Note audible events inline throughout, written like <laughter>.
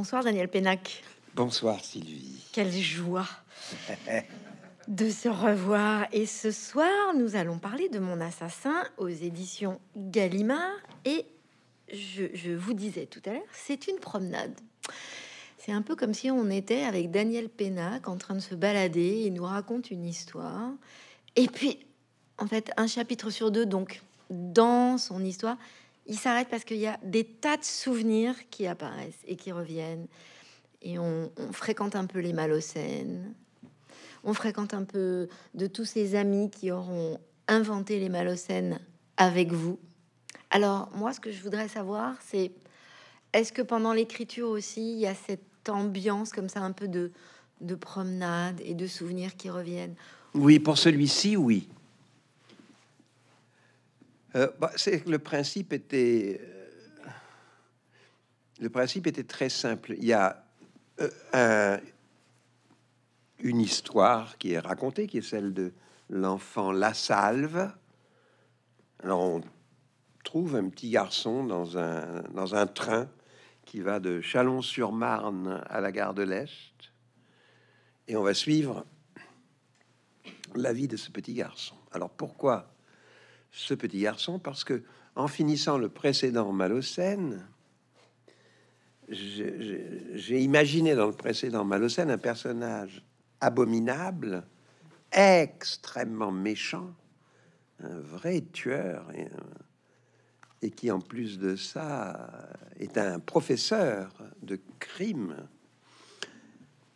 Bonsoir Daniel Pénac. Bonsoir Sylvie. Quelle joie de se revoir. Et ce soir, nous allons parler de Mon Assassin aux éditions Gallimard. Et je, vous disais tout à l'heure, c'est une promenade. C'est un peu comme si on était avec Daniel Pénac en train de se balader. Il nous raconte une histoire. Et puis, en fait, un chapitre sur deux, donc, dans son histoire, il s'arrête parce qu'il y a des tas de souvenirs qui apparaissent et qui reviennent. Et on, fréquente un peu les Malocènes. On fréquente un peu de tous ces amis qui auront inventé les Malocènes avec vous. Alors, moi, ce que je voudrais savoir, c'est est-ce que pendant l'écriture aussi, il y a cette ambiance comme ça, un peu de, de promenade et de souvenirs qui reviennent Oui, pour celui-ci, oui. Euh, bah, c'est le principe était. Euh, le principe était très simple. Il y a euh, une histoire qui est racontée, qui est celle de l'enfant La Salve. Alors on trouve un petit garçon dans un, dans un train qui va de Chalon-sur-Marne à la gare de l'Est. Et on va suivre la vie de ce petit garçon. Alors pourquoi ce petit garçon parce que, en finissant le précédent Malocène, j'ai imaginé dans le précédent Malocène un personnage abominable, extrêmement méchant, un vrai tueur, et, qui en plus de ça est un professeur de crime,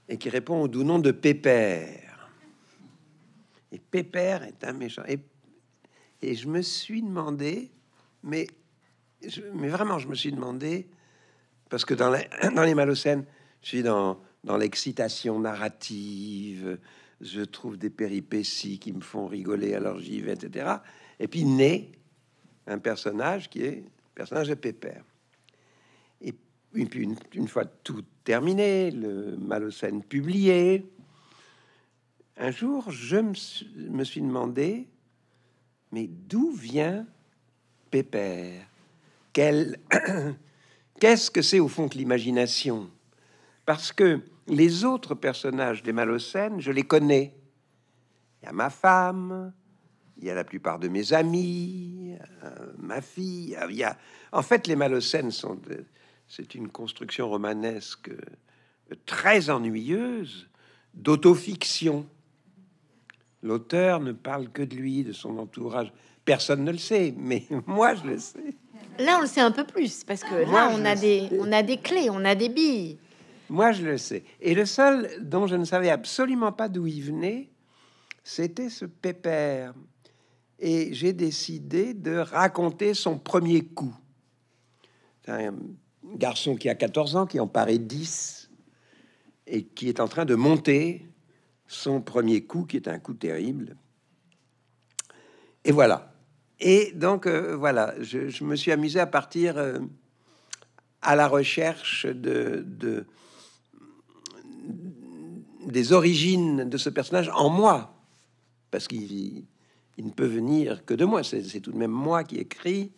et qui répond au doux nom de Pépère. Et Pépère est un méchant. Et et je me suis demandé, mais, vraiment, je me suis demandé, parce que dans, les <clears throat> Malocènes, je suis dans, l'excitation narrative, je trouve des péripéties qui me font rigoler, à j'y vais, etc. Et puis naît un personnage qui est personnage de Pépère. Et puis une, fois tout terminé, le Malocène publié, un jour, je me suis demandé mais d'où vient Pépère <clears throat> Qu'est-ce que c'est au fond que l'imagination Parce que les autres personnages des Malocènes, je les connais. Il y a ma femme, il y a la plupart de mes amis, euh, ma fille. Il y a... En fait, les Malocènes sont. C'est une construction romanesque euh, très ennuyeuse d'autofiction. L'auteur ne parle que de lui, de son entourage. Personne ne le sait, mais <laughs> moi je le sais. Là, on le sait un peu plus parce que là, on a des, on a des clés, on a des billes. Moi, je le sais. Et le seul dont je ne savais absolument pas d'où il venait, c'était ce pépère. Et j'ai décidé de raconter son premier coup. C'est Un garçon qui a 14 ans, qui en paraît 10, et qui est en train de monter son premier coup, qui est un coup terrible. Et voilà. Et donc, euh, voilà, je, me suis amusé à partir euh, à la recherche de, des origines de ce personnage en moi, parce qu'il il ne peut venir que de moi. C'est tout de même moi qui écris.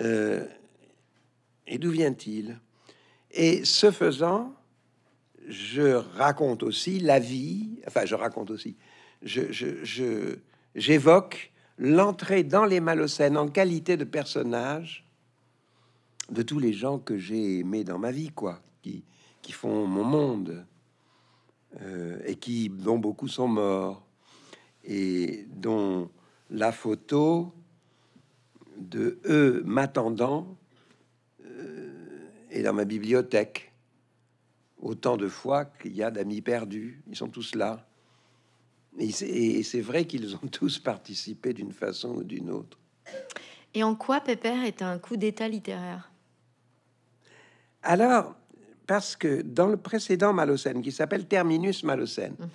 Euh, et d'où vient-il Et ce faisant, je raconte aussi la vie, enfin je raconte aussi, je, j'évoque l'entrée dans les Malocènes en qualité de personnage de tous les gens que j'ai aimés dans ma vie, quoi, qui, qui font mon monde euh, et qui dont beaucoup sont morts et dont la photo de eux m'attendant euh, est dans ma bibliothèque autant de fois qu'il y a d'amis perdus. Ils sont tous là. Et c'est vrai qu'ils ont <laughs> tous participé d'une façon ou d'une autre. Et en quoi Pépère est un coup d'état littéraire Alors, parce que dans le précédent Malocène, qui s'appelle Terminus Malocène, mhm.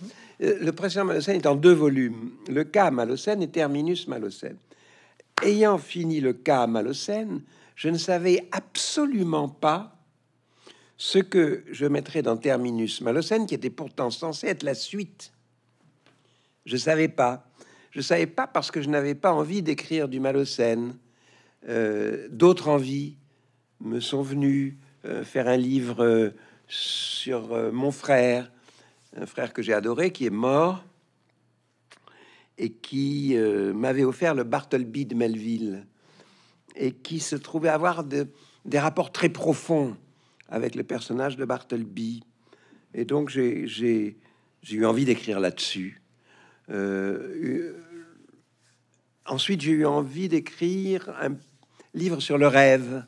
euh, le précédent Malocène est en deux volumes. Le cas Malocène et Terminus Malocène. Ayant fini le cas Malocène, je ne savais absolument pas ce que je mettrais dans Terminus Malocène, qui était pourtant censé être la suite. Je ne savais pas. Je savais pas parce que je n'avais pas envie d'écrire du Malocène. Euh, d'autres envies me sont venues. Euh, faire un livre euh, sur mon frère, un frère que j'ai adoré, qui est mort et qui m'avait offert le Bartleby de Melville et qui se trouvait avoir des rapports très profonds avec le personnage de Bartleby. Et donc, j'ai eu envie d'écrire là-dessus. Euh, ensuite, j'ai eu envie d'écrire un livre sur le rêve,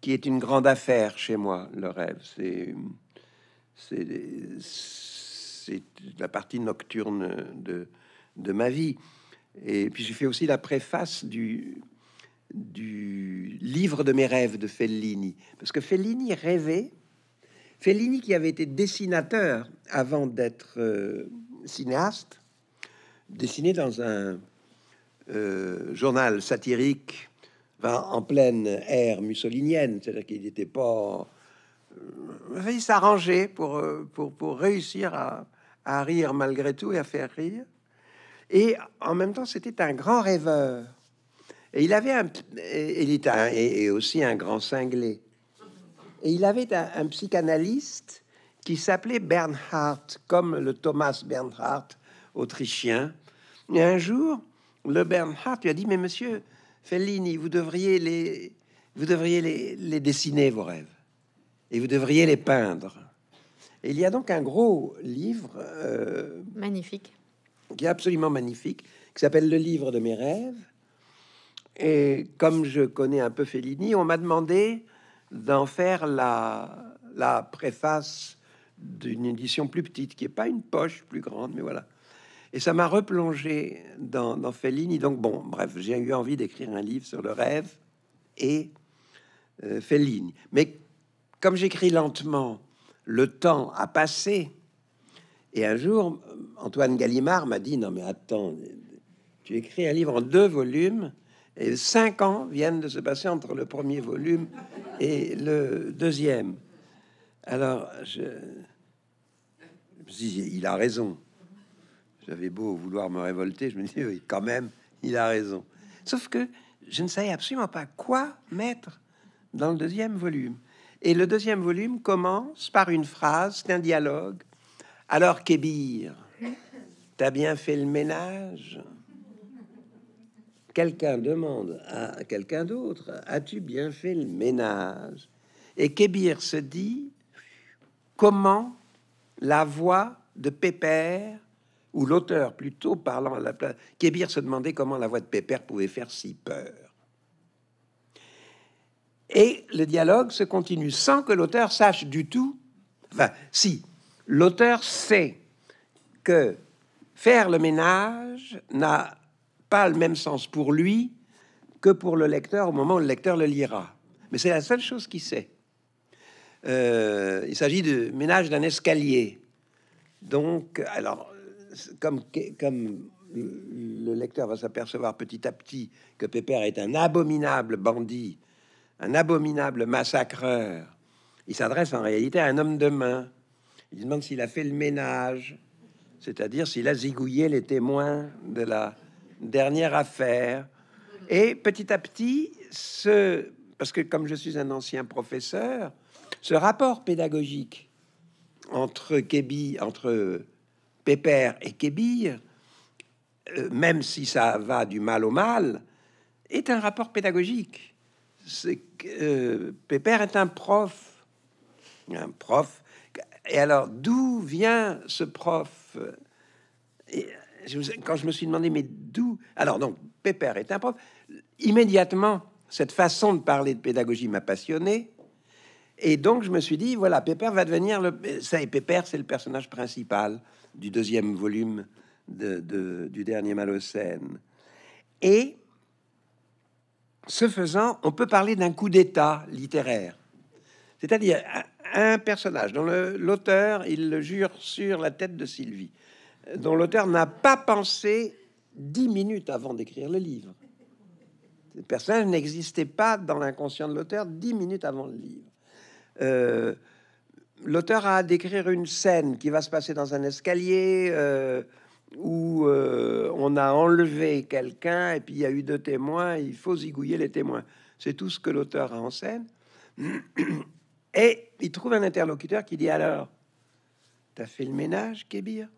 qui est une grande affaire chez moi, le rêve. C'est c'est la partie nocturne de, de ma vie. Et puis j'ai fait aussi la préface du, du livre de mes rêves de Fellini, parce que Fellini rêvait, Fellini qui avait été dessinateur avant d'être euh, cinéaste, dessiné dans un euh, journal satirique en pleine ère mussolinienne, c'est-à-dire qu'il n'était pas... Euh, il s'arrangeait pour, réussir à, à rire malgré tout et à faire rire. Et en même temps, c'était un grand rêveur. Et il avait un, et, aussi un grand cinglé. Et il avait un, psychanalyste qui s'appelait Bernhard, comme le Thomas Bernhardt, autrichien. Et un jour, le Bernhardt lui a dit Mais monsieur Fellini, vous devriez les, vous devriez les, dessiner, vos rêves, et vous devriez les peindre. Et il y a donc un gros livre euh, magnifique qui est absolument magnifique qui s'appelle Le livre de mes rêves et comme je connais un peu Fellini, on m'a demandé d'en faire la, préface d'une édition plus petite, qui n'est pas une poche plus grande, mais voilà. Et ça m'a replongé dans, Fellini. Donc bon, bref, j'ai eu envie d'écrire un livre sur le rêve et euh, Fellini. Mais comme j'écris lentement, le temps a passé. Et un jour, Antoine Gallimard m'a dit, non mais attends, tu écris un livre en deux volumes, et cinq ans viennent de se passer entre le premier volume et le deuxième. Alors, je, il a raison. J'avais beau vouloir me révolter, je me dis, oui, quand même, il a raison. Sauf que je ne savais absolument pas quoi mettre dans le deuxième volume. Et le deuxième volume commence par une phrase, c'est un dialogue. Alors, Kébir, t'as bien fait le ménage quelqu'un demande à quelqu'un d'autre As-tu bien fait le ménage Et Kébir se dit Comment la voix de Pépère, ou l'auteur plutôt parlant à la place, Kébir se demandait comment la voix de Pépère pouvait faire si peur. Et le dialogue se continue sans que l'auteur sache du tout. Enfin, si, l'auteur sait que faire le ménage n'a pas le même sens pour lui que pour le lecteur au moment où le lecteur le lira. Mais c'est la seule chose qu'il sait. Euh, il s'agit de ménage d'un escalier. Donc, alors, comme, comme le lecteur va s'apercevoir petit à petit que Pépère est un abominable bandit, un abominable massacreur, il s'adresse en réalité à un homme de main. Il demande s'il a fait le ménage, c'est-à-dire s'il a zigouillé les témoins de la, dernière affaire. Et petit à petit, ce, parce que comme je suis un ancien professeur, ce rapport pédagogique entre Kébi, entre Pépère et Kébir, euh, même si ça va du mal au mal, est un rapport pédagogique. C'est euh, Pépère est un prof, un prof. Et alors, d'où vient ce prof quand je me suis demandé, mais d'où Alors, donc, Pépère est un prof. Immédiatement, cette façon de parler de pédagogie m'a passionné. Et donc, je me suis dit, voilà, Pépère va devenir le. Ça, et Pépère, c'est le personnage principal du deuxième volume du dernier Malocène. Et ce faisant, on peut parler d'un coup d'État littéraire. C'est-à-dire un personnage dont l'auteur, il le jure sur la tête de Sylvie dont l'auteur n'a pas pensé dix minutes avant d'écrire le livre. Le personnage n'existait pas dans l'inconscient de l'auteur dix minutes avant le livre. Euh, l'auteur a à décrire une scène qui va se passer dans un escalier euh, où euh, on a enlevé quelqu'un et puis il y a eu deux témoins, il faut zigouiller les témoins. C'est tout ce que l'auteur a en scène. Et il trouve un interlocuteur qui dit alors, t'as fait le ménage, Kébir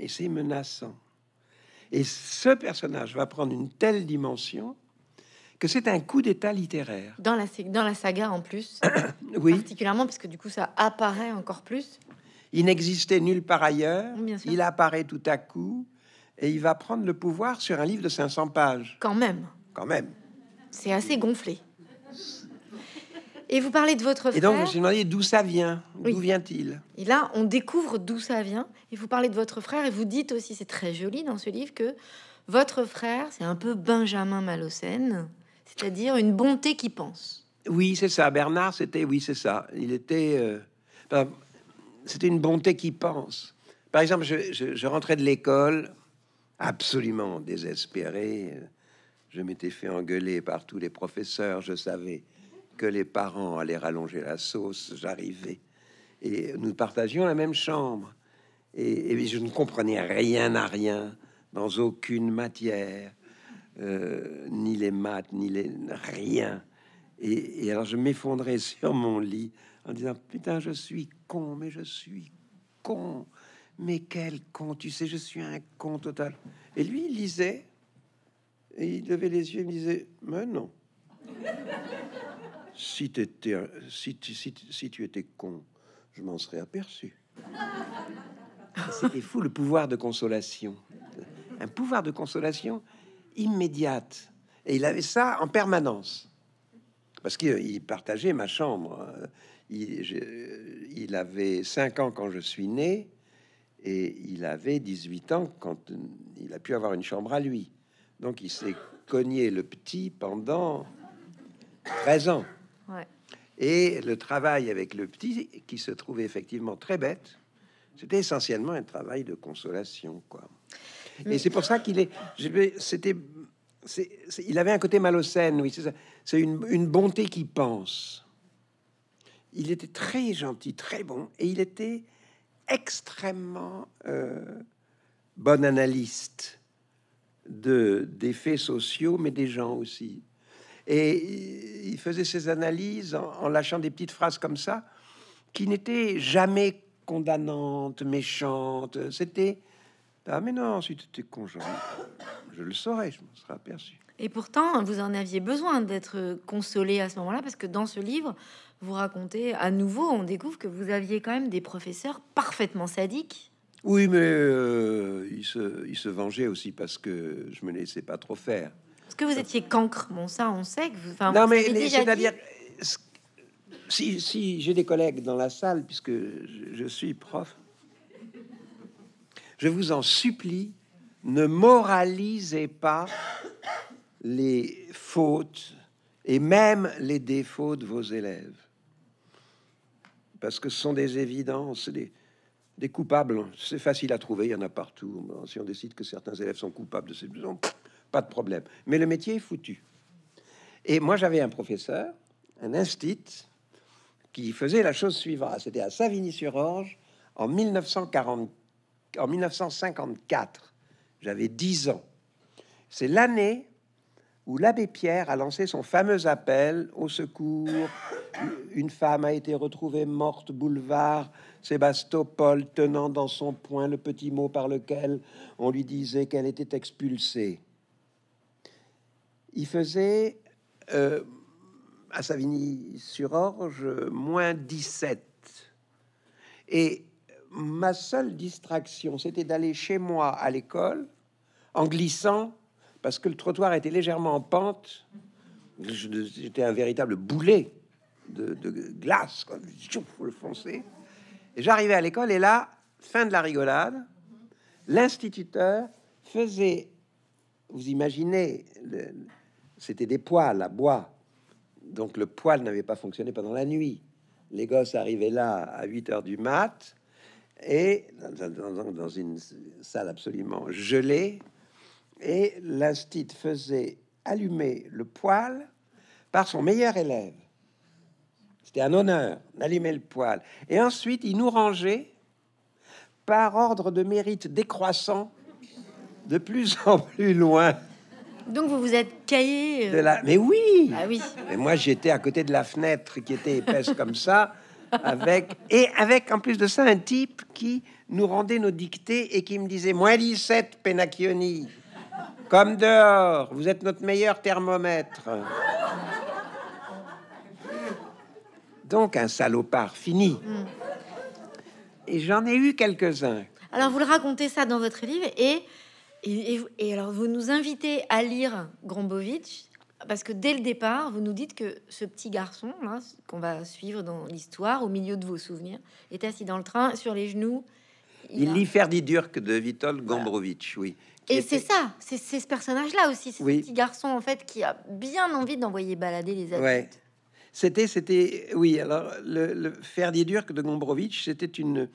et c'est menaçant. Et ce personnage va prendre une telle dimension que c'est un coup d'état littéraire. Dans la, dans la saga en plus, <coughs> oui. particulièrement parce que du coup ça apparaît encore plus. Il n'existait nulle part ailleurs, il apparaît tout à coup et il va prendre le pouvoir sur un livre de 500 pages. Quand même. Quand même. C'est assez gonflé. Et vous parlez de votre frère. Et donc, je me suis d'où ça vient, d'où vient-il. Et là, on découvre d'où ça vient. Et vous parlez de votre frère, et vous dites aussi, c'est très joli dans ce livre, que votre frère, c'est un peu Benjamin Malocène, c'est-à-dire une bonté qui pense. Oui, c'est ça. Bernard, c'était, oui, c'est ça. Il était, euh, ben, c'était une bonté qui pense. Par exemple, je rentrais de l'école absolument désespéré. Je m'étais fait engueuler par tous les professeurs, je savais que les parents allaient rallonger la sauce, j'arrivais. Et nous partagions la même chambre. Et, je ne comprenais rien à rien, dans aucune matière, euh, ni les maths, ni les... rien. Et, alors je m'effondrais <laughs> sur mon lit en disant, putain, je suis con, mais je suis con. Mais quel con, tu sais, je suis un con total. Et lui, il lisait, et il levait les yeux, il disait, mais non. Si, étais, si, si tu étais con, je m'en serais aperçu. C'était fou le pouvoir de consolation. Un pouvoir de consolation immédiate. Et il avait ça en permanence. Parce qu'il euh, partageait ma chambre. Hein. Il, il, avait 5 ans quand je suis né et il avait 18 ans quand euh, il a pu avoir une chambre à lui. Donc il s'est cogné le petit pendant 13 ans. Et le travail avec le petit, qui se trouvait effectivement très bête, c'était essentiellement un travail de consolation, quoi. Et c'est pour ça qu'il est. C'était. il avait un côté malocène, oui, c'est ça. C'est une, bonté qui pense. Il était très gentil, très bon, et il était extrêmement euh, bon analyste de des faits sociaux, mais des gens aussi. Et il faisait ses analyses en, lâchant des petites phrases comme ça, qui n'étaient jamais condamnantes, méchantes. C'était Ah, mais non, ensuite tu étais conjoint, je, le saurais, je m'en serais aperçu. Et pourtant, vous en aviez besoin d'être consolé à ce moment-là, parce que dans ce livre, vous racontez à nouveau, on découvre que vous aviez quand même des professeurs parfaitement sadiques. Oui, mais euh, ils se, il, se, vengeait aussi parce que je me laissais pas trop faire. Parce que vous étiez cancre, bon, ça on sait que vous. Non, mais si, j'ai des collègues dans la salle, puisque je, suis prof, je vous en supplie, ne moralisez pas les fautes et même les défauts de vos élèves. Parce que ce sont des évidences, des, des coupables. C'est facile à trouver, il y en a partout. Si on décide que certains élèves sont coupables de ces pas de problème. Mais le métier est foutu. Et moi, j'avais un professeur, un instit, qui faisait la chose suivante. C'était à Savigny-sur-Orge en, 1940, en 1954. J'avais 10 ans. C'est l'année où l'abbé Pierre a lancé son fameux appel au secours. Une femme a été retrouvée morte boulevard Sébastopol, tenant dans son poing le petit mot par lequel on lui disait qu'elle était expulsée il faisait euh, à Savigny-sur-Orge moins 17. Et ma seule distraction, c'était d'aller chez moi à l'école en glissant parce que le trottoir était légèrement en pente. J'étais un véritable boulet de, de glace, comme le foncer. J'arrivais à l'école et là, fin de la rigolade, l'instituteur faisait, vous imaginez, c'était des poils à bois. Donc le poil n'avait pas fonctionné pendant la nuit. Les gosses arrivaient là à 8 heures du mat et dans, une salle absolument gelée. Et l'instit faisait allumer le poil par son meilleur élève. C'était un honneur d'allumer le poil. Et ensuite, il nous rangeait par ordre de mérite décroissant de plus en plus loin. Donc vous vous êtes caillé. Euh. De la... Mais oui. Ah oui. Mais moi j'étais à côté de la fenêtre qui était épaisse <laughs> comme ça, avec et avec en plus de ça un type qui nous rendait nos dictées et qui me disait moins 17 Penacchioni, comme dehors, vous êtes notre meilleur thermomètre. Donc un salopard fini. Mm. Et j'en ai eu quelques-uns. Alors vous le racontez ça dans votre livre et et, alors, vous nous invitez à lire Grombovitch, parce que dès le départ, vous nous dites que ce petit garçon, qu'on va suivre dans l'histoire, au milieu de vos souvenirs, est assis dans le train, sur les genoux. Il, lit Ferdi Durk de Vitol Gombrowicz, oui. Et c'est ça, c'est ce personnage-là aussi, c'est ce petit garçon, en fait, qui a bien envie d'envoyer balader les adultes. C'était, c'était, oui, alors, le, Ferdi Durk de Gombrowicz, c'était une,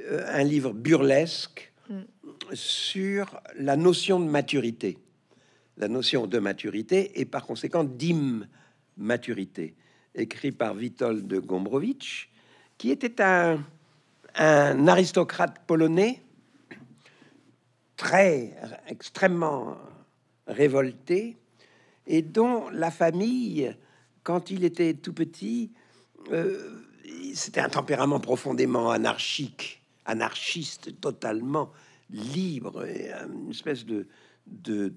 euh, un livre burlesque, mm sur la notion de maturité, la notion de maturité et par conséquent maturité, écrit par Witold de Gombrowicz, qui était un, aristocrate polonais très extrêmement révolté et dont la famille, quand il était tout petit, euh, c'était un tempérament profondément anarchique, anarchiste totalement libre, euh, une espèce de, de,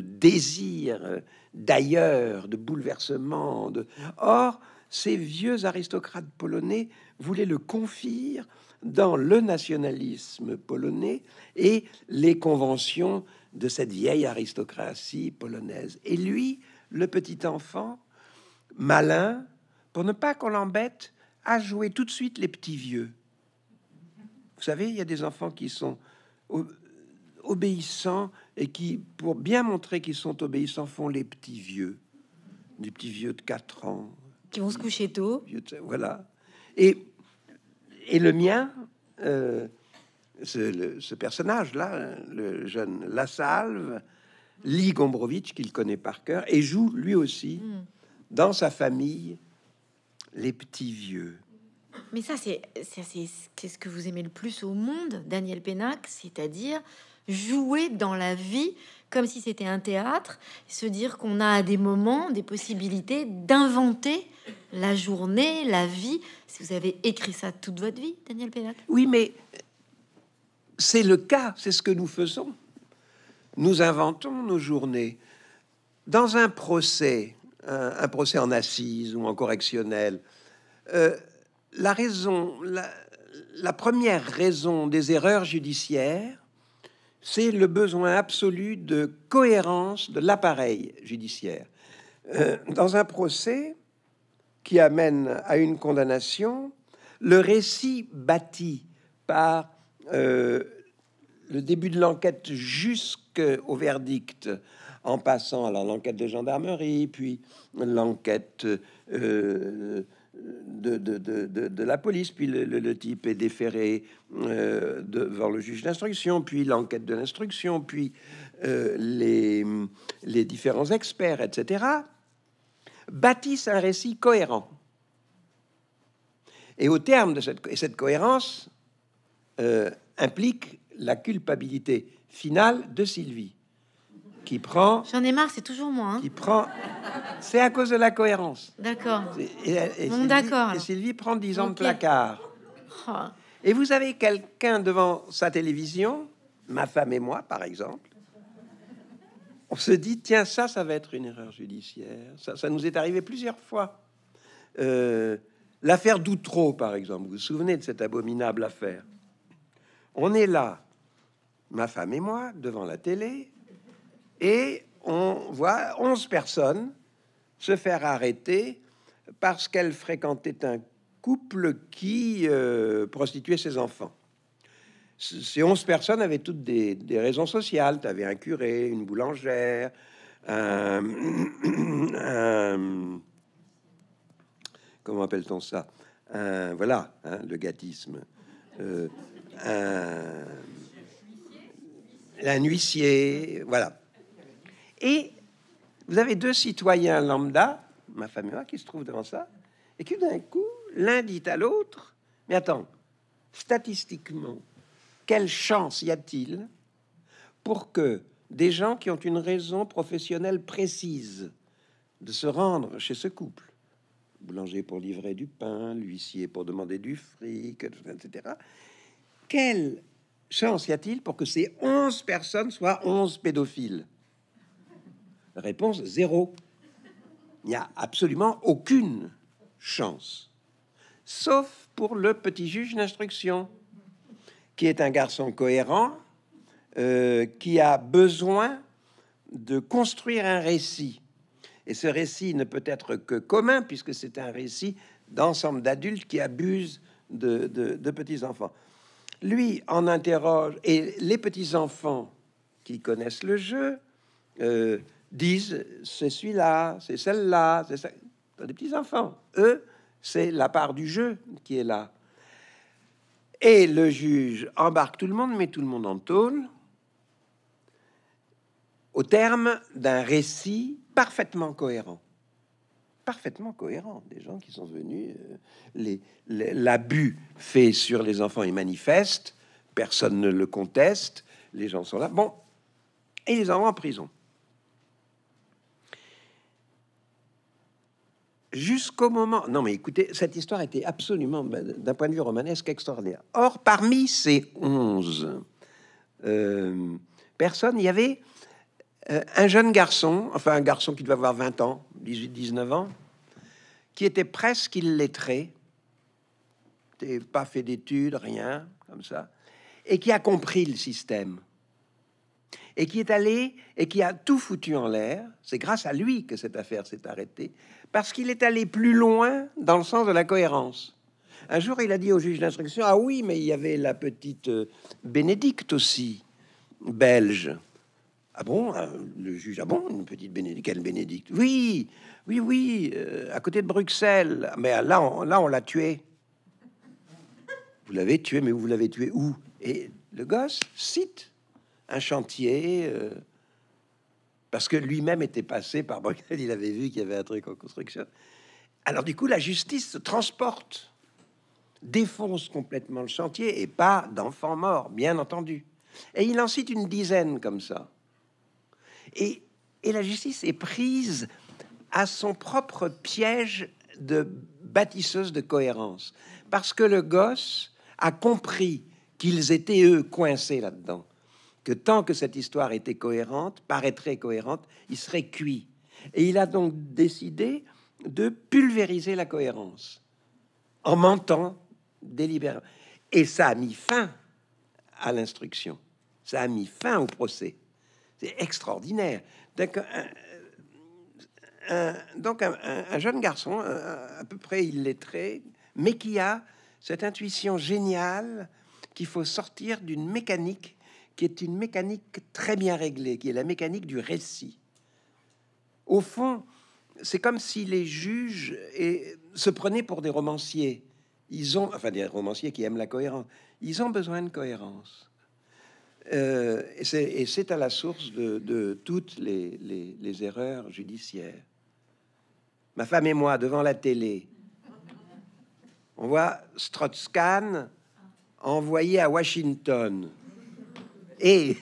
désir euh, d'ailleurs, de bouleversement. De... Or, ces vieux aristocrates polonais voulaient le confier dans le nationalisme polonais et les conventions de cette vieille aristocratie polonaise. Et lui, le petit enfant, malin, pour ne pas qu'on l'embête, a joué tout de suite les petits vieux. Vous savez, il y a des enfants qui sont obéissants et qui, pour bien montrer qu'ils sont obéissants, font les petits vieux, des petits vieux de 4 ans. Qui vont se coucher tôt. voilà. Et, et le mien, euh, ce, personnage-là, le jeune La Salve, qu'il connaît par cœur, et joue lui aussi, hmm. dans sa famille, les petits vieux. Mais ça, c'est ce que vous aimez le plus au monde, Daniel Pénac, c'est-à-dire jouer dans la vie comme si c'était un théâtre, se dire qu'on a à des moments des possibilités d'inventer la journée, la vie. Si vous avez écrit ça toute votre vie, Daniel Pénac. Oui, mais c'est le cas, c'est ce que nous faisons. Nous inventons nos journées. Dans un procès, un, procès en assise ou en correctionnel, euh, la raison, la, première raison des erreurs judiciaires, c'est le besoin absolu de cohérence de l'appareil judiciaire. Euh, dans un procès qui amène à une condamnation, le récit bâti par euh, le début de l'enquête jusqu'au verdict, en passant à l'enquête de gendarmerie, puis l'enquête euh, de, de, la police, puis le, type est déféré euh, devant le juge d'instruction, puis l'enquête de l'instruction, puis euh, les, les, différents experts, etc., bâtissent un récit cohérent. Et au terme de cette, cette cohérence euh, implique la culpabilité finale de Sylvie prend. J'en ai marre, c'est toujours moi. il hein. prend. C'est à cause de la cohérence. D'accord. d'accord. Et Sylvie prend dix ans de placard. Oh. Et vous avez quelqu'un devant sa télévision, ma femme et moi, par exemple. On se dit, tiens, ça, ça va être une erreur judiciaire. Ça, ça nous est arrivé plusieurs fois. Euh, l'affaire d'Outreau, par exemple. Vous vous souvenez de cette abominable affaire On est là, ma femme et moi, devant la télé, et on voit 11 personnes se faire arrêter parce qu'elles fréquentaient un couple qui euh, prostituait ses enfants. Ces 11 personnes avaient toutes des, raisons sociales. Tu avais un curé, une boulangère, un, <coughs> comment appelle-t-on ça Voilà, hein, le gâtisme. Euh, un, un huissier, voilà. Et vous avez deux citoyens lambda, ma femme et moi, qui se trouvent devant ça, et qui d'un coup, l'un dit à l'autre, mais attends, statistiquement, quelle chance y a-t-il pour que des gens qui ont une raison professionnelle précise de se rendre chez ce couple, boulanger pour livrer du pain, l'huissier pour demander du fric, etc., quelle chance y a-t-il pour que ces 11 personnes soient 11 pédophiles Réponse zéro. Il n'y a absolument aucune chance. Sauf pour le petit juge d'instruction, qui est un garçon cohérent, euh, qui a besoin de construire un récit. Et ce récit ne peut être que commun, puisque c'est un récit d'ensemble d'adultes qui abusent de, petits-enfants. Lui en interroge, et les petits-enfants qui connaissent le jeu, euh, disent c'est celui-là, c'est celle-là, c'est ça. Des petits enfants, eux, c'est la part du jeu qui est là. Et le juge embarque tout le monde, met tout le monde en tôle, au terme d'un récit parfaitement cohérent. Parfaitement cohérent. Des gens qui sont venus, euh, l'abus fait sur les enfants est manifeste, personne ne le conteste, les gens sont là. Bon, et ils en vont en prison. jusqu'au moment. Non, mais écoutez, cette histoire était absolument, ben, d'un point de vue romanesque, extraordinaire. Or, parmi ces onze euh, personnes, il y avait euh, un jeune garçon, enfin un garçon qui devait avoir 20 ans, 18-19 ans, qui était presque illettré, pas fait d'études, rien comme ça, et qui a compris le système et qui est allé et qui a tout foutu en l'air. C'est grâce à lui que cette affaire s'est arrêtée, parce qu'il est allé plus loin dans le sens de la cohérence. Un jour, il a dit au juge d'instruction Ah oui, mais il y avait la petite euh, Bénédicte aussi, belge. Ah bon hein, Le juge Ah bon Une petite Bénédicte Quelle Bénédicte Oui, oui, oui, euh, à côté de Bruxelles. Mais là, là, on l'a tué. Vous l'avez tué, mais vous l'avez tué où Et le gosse cite un chantier. Euh, parce que lui-même était passé par Bruxelles, il avait vu qu'il y avait un truc en construction. Alors du coup, la justice se transporte, défonce complètement le chantier et pas d'enfants morts, bien entendu. Et il en cite une dizaine comme ça. et la justice est prise à son propre piège de bâtisseuse de cohérence, parce que le gosse a compris qu'ils étaient eux coincés là-dedans tant que cette histoire était cohérente, paraîtrait cohérente, il serait cuit. Et il a donc décidé de pulvériser la cohérence en mentant délibérément. Et ça a mis fin à l'instruction. Ça a mis fin au procès. C'est extraordinaire. Donc, un, jeune garçon, à peu près illettré, mais qui a cette intuition géniale qu'il faut sortir d'une mécanique qui est une mécanique très bien réglée, qui est la mécanique du récit. Au fond, c'est comme si les juges et, se prenaient pour des romanciers. Ils ont, enfin des romanciers qui aiment la cohérence, ils ont besoin de cohérence. Euh, et c'est à la source de, toutes les, les erreurs judiciaires. Ma femme et moi, devant la télé, on voit Strotskan envoyé à Washington. Et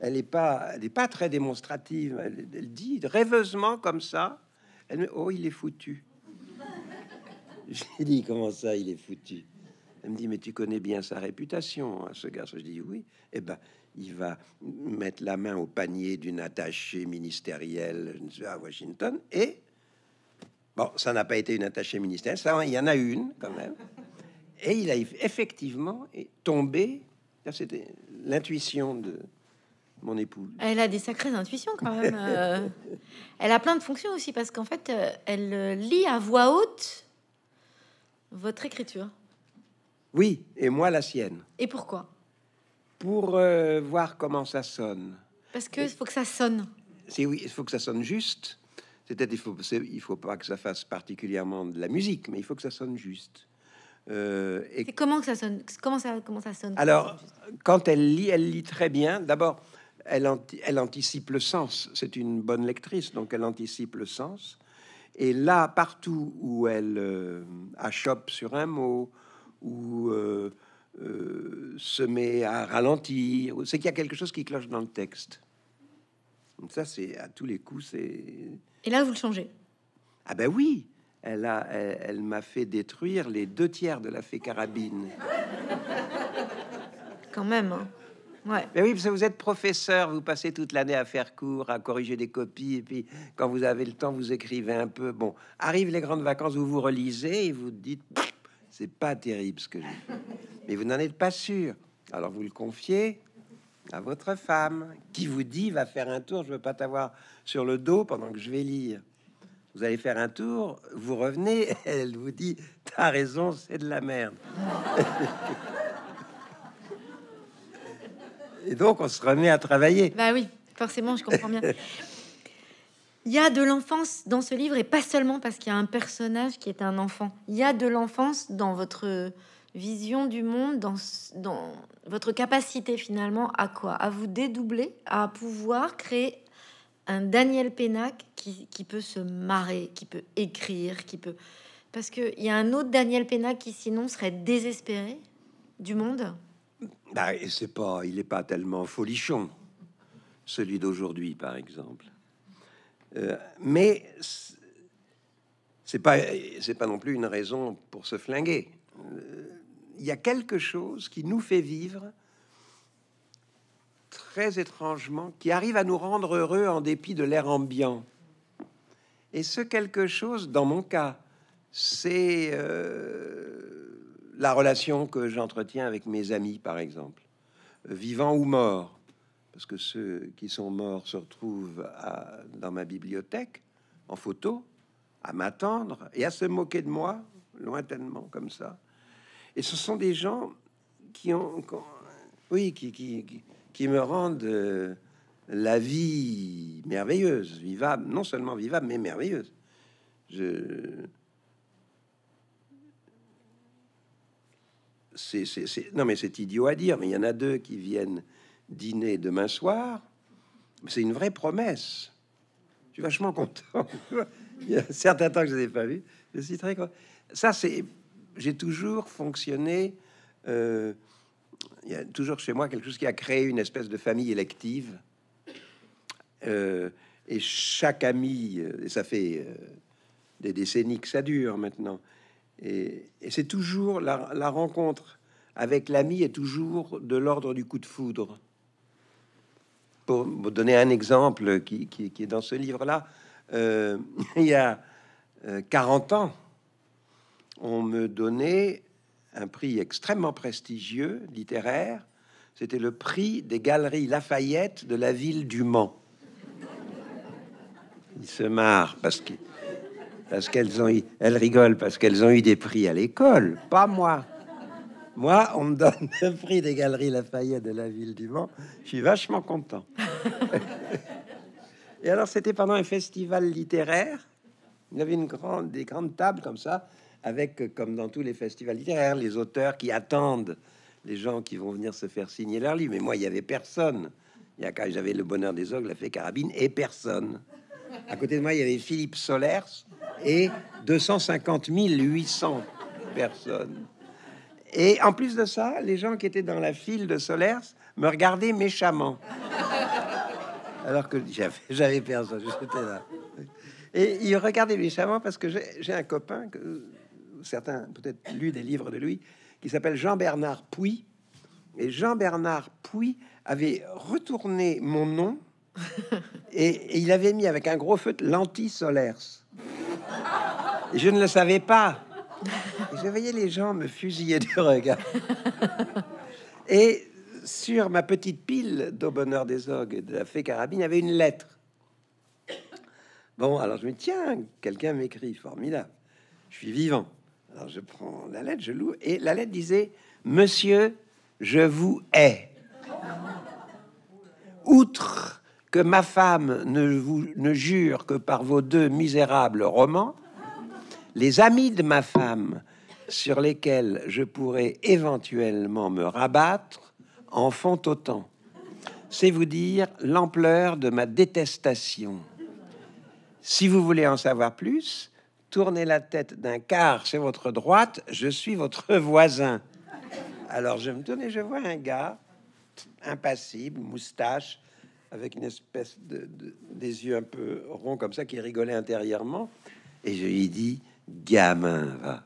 elle n'est pas, pas très démonstrative. Elle, dit rêveusement comme ça elle Oh, il est foutu. Je dit Comment ça, il est foutu Elle me dit Mais tu connais bien sa réputation, hein, ce garçon. Je dis Oui. Et eh ben, il va mettre la main au panier d'une attachée ministérielle à Washington et. Bon, ça n'a pas été une attachée ministérielle, ça, hein, il y en a une quand même. Et il a effectivement tombé c'était l'intuition de mon épouse. Elle a des sacrées intuitions quand même. Euh. <laughs> elle a plein de fonctions aussi parce qu'en fait, euh, elle euh, lit à voix haute votre écriture. Oui, et moi la sienne. Et pourquoi Pour voir comment ça sonne. Parce que faut que ça sonne. C'est oui, il faut que ça sonne juste. cest il faut, il faut pas que ça fasse particulièrement de la musique, mais il faut que ça sonne juste. Euh, et... Comment ça sonne Comment ça, ça sonne Alors, quand elle lit, elle lit très bien. D'abord, elle, anticipe le sens. C'est une bonne lectrice, donc elle anticipe le sens. Et là, partout où elle euh, achoppe sur un mot, ou euh, se met à ralentir, c'est qu'il y a quelque chose qui cloche dans le texte. Donc ça, c'est à tous les coups, c'est... Et là, vous le changez Ah ben oui elle m'a fait détruire les deux tiers de la fée carabine. Quand même. Hein. Mais oui, parce que vous êtes professeur, vous passez toute l'année à faire cours, à corriger des copies, et puis quand vous avez le temps, vous écrivez un peu. Bon, arrivent les grandes vacances, vous vous relisez et vous dites, c'est pas terrible ce que j'ai, Mais vous n'en êtes pas sûr. Alors vous le confiez à votre femme, qui vous dit, va faire un tour, je veux pas t'avoir sur le dos pendant que je vais lire vous allez faire un tour, vous revenez, <laughs> elle vous dit, t'as raison, c'est de la merde. <laughs> Et donc, on se remet à travailler. Bah oui, forcément, je comprends bien. Il y a de l'enfance dans ce livre, et pas seulement parce qu'il y a un personnage qui est un enfant. Il y a de l'enfance dans votre vision du monde, dans, dans votre capacité finalement à quoi À vous dédoubler, à pouvoir créer un Daniel Pénac qui, peut se marrer, qui peut écrire, qui peut... Parce qu'il y a un autre Daniel Pénac qui sinon serait désespéré du monde. Bah, c'est pas, il n'est pas tellement folichon, celui d'aujourd'hui par exemple. Euh, mais c'est pas, c'est pas non plus une raison pour se flinguer. Euh, il y a quelque chose qui nous fait vivre très étrangement, qui arrive à nous rendre heureux en dépit de l'air ambiant. Et ce quelque chose, dans mon cas, c'est euh, la relation que j'entretiens avec mes amis, par exemple, vivants ou morts, parce que ceux qui sont morts se retrouvent dans ma bibliothèque, en photo, à m'attendre et à se moquer de moi, lointainement, comme ça. Et ce sont des gens qui ont... oui, qui, qui, qui me rendent euh, la vie merveilleuse, vivable, non seulement vivable, mais merveilleuse. Je... C'est, Non, mais c'est idiot à dire, mais il y en a deux qui viennent dîner demain soir. C'est une vraie promesse. Je suis vachement content. <laughs> il y a certains temps que je ne pas vu. Je suis Ça, c'est... J'ai toujours fonctionné... Euh, il y a toujours chez moi quelque chose qui a créé une espèce de famille élective. Euh, et chaque ami, euh, et ça fait euh, des décennies que ça dure maintenant, et, c'est toujours la, rencontre avec l'ami est toujours de l'ordre du coup de foudre. Pour vous donner un exemple qui, est dans ce livre-là, <laughs> il y a 40 ans, on me donnait un prix extrêmement prestigieux, littéraire. C'était le prix des galeries Lafayette de la ville du Mans. Ils se marrent parce qu'elles ont eu, elles rigolent parce qu'elles ont eu des prix à l'école, pas moi. Moi, on me donne le prix des galeries Lafayette de la ville du Mans. Je suis vachement content. Et alors, c'était pendant un festival littéraire. Il y avait une grande, des grandes tables comme ça, avec, euh, comme dans tous les festivals littéraires, les auteurs qui attendent les gens qui vont venir se faire signer leur livre. Mais moi, il y avait personne. Il y a quand j'avais le bonheur des ogles, la Fée carabine et personne. À côté de moi, il y avait Philippe Solers et 250 800 personnes. Et en plus de ça, les gens qui étaient dans la file de Solers me regardaient méchamment. Alors que j'avais personne, j'étais là. Et ils regardaient méchamment parce que j'ai un copain que certains peut-être lu des livres de lui, qui s'appelle Jean-Bernard Puy. Et Jean-Bernard Puy avait retourné mon nom <laughs> et, il avait mis avec un gros feu l'anti-solers. Je ne le savais pas. Et je voyais les gens me fusiller du regard. <laughs> Et sur ma petite pile bonheur des Orgues de la Fée Carabine, il y avait une lettre. Bon, alors je me dis, tiens, quelqu'un m'écrit, formidable. Je suis vivant je prends la lettre, je loue, et la lettre disait Monsieur, je vous hais. Outre que ma femme ne, vous, ne jure que par vos deux misérables romans, les amis de ma femme sur lesquels je pourrais éventuellement me rabattre en font autant. C'est vous dire l'ampleur de ma détestation. Si vous voulez en savoir plus, tournez la tête d'un quart, c'est votre droite, je suis votre <laughs> voisin. Alors je me tourne et je vois un gars impassible, moustache, avec une espèce de, des yeux un peu ronds comme ça, qui rigolait intérieurement. Et je lui dis, gamin, va.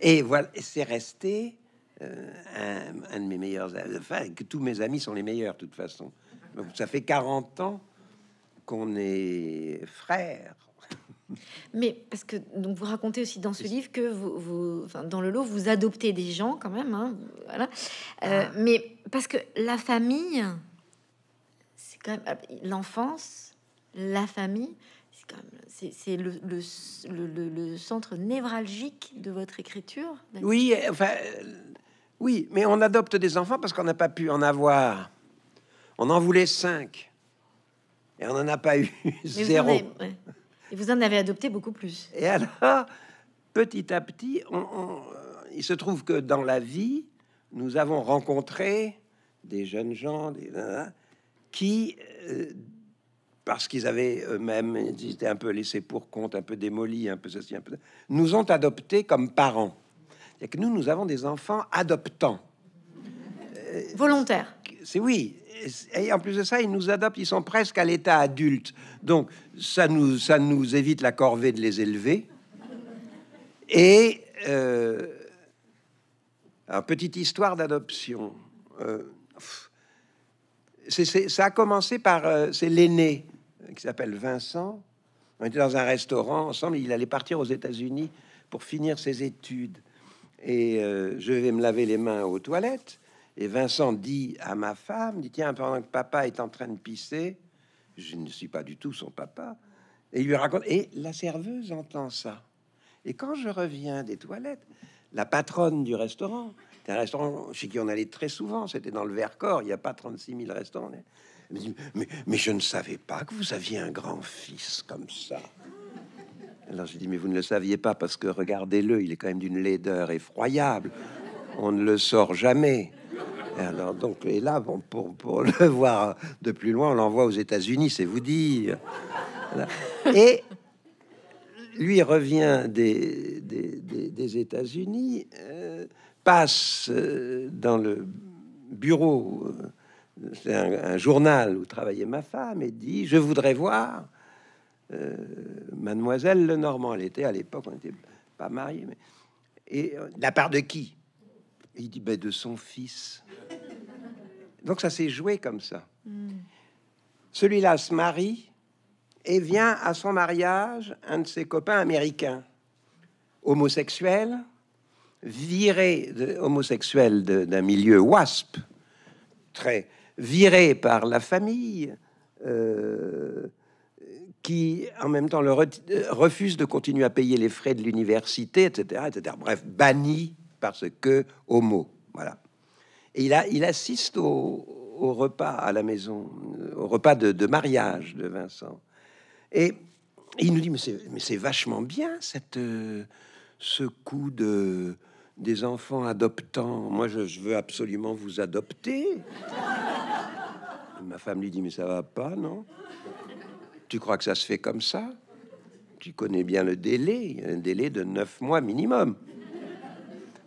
Et voilà, c'est resté euh, un, de mes meilleurs... Enfin, que tous mes amis sont les meilleurs, de toute façon. Donc ça fait 40 ans qu'on est frères. Mais parce que donc vous racontez aussi dans ce livre que vous, dans le lot vous adoptez des gens quand même, hein, voilà. Euh, ah. Mais parce que la famille, c'est quand même ah, l'enfance, la famille, c'est le, le, le, le, centre névralgique de votre écriture. Oui, euh, enfin, euh, oui, mais on adopte des enfants parce qu'on n'a pas pu en avoir. On en voulait cinq et on n'en a pas eu zéro. Et vous en avez adopté beaucoup plus. Et alors, petit à petit, euh, il se trouve que dans la vie, nous avons rencontré des jeunes gens des, euh, qui, euh, parce qu'ils avaient eux-mêmes étaient un peu laissés pour compte, un peu démolis, un peu ceci, un peu, nous ont adoptés comme parents. Et que nous, nous avons des enfants adoptants. Volontaires c'est oui. Et en plus de ça, ils nous adoptent, ils sont presque à l'état adulte. Donc, ça nous, ça nous évite la corvée de les élever. Et euh, petite histoire d'adoption. Euh, ça a commencé par euh, c'est l'aîné qui s'appelle Vincent. On était dans un restaurant ensemble. Il allait partir aux États-Unis pour finir ses études. Et je vais me laver les mains aux toilettes. Et Vincent dit à ma femme, dit tiens, pendant que papa est en train de pisser, je ne suis pas du tout son papa, et il lui raconte. Et la serveuse entend ça. Et quand je reviens des toilettes, la patronne du restaurant, un restaurant chez qui on allait très souvent, c'était dans le Vercors, il n'y a pas 36 000 restaurants. Elle me dit, mais, mais je ne savais pas que vous aviez un grand-fils comme ça. Alors je dis, mais vous ne le saviez pas parce que regardez-le, il est quand même d'une laideur effroyable. On ne le sort jamais. Et donc, là, pour, <laughs> le voir de plus loin, on l'envoie aux États-Unis, c'est vous dire. Et lui revient des, des, États-Unis, euh, passe euh, dans le bureau, euh, c'est un, journal où travaillait ma femme, et dit Je voudrais voir Mademoiselle Lenormand. Elle était à l'époque, on n'était pas mariés, mais et la part de qui il dit ben, de son fils. Donc ça s'est joué comme ça. Hmm. Celui-là se marie et vient à son mariage un de ses copains américains, homosexuel, viré homosexuel d'un milieu WASP, très viré par la famille, euh, qui en même temps le euh, refuse de continuer à payer les frais de l'université, etc., etc. Bref, banni parce que homo. Voilà. Et il, assiste au, repas à la maison, euh, au repas de, mariage de Vincent. Et il nous dit, mais c'est vachement bien euh, ce coup de, des enfants adoptants. Moi, je, je veux absolument vous adopter. Ma femme lui dit, mais ça va pas, non Tu crois que ça se fait comme ça Tu connais bien le délai, un délai de neuf mois minimum.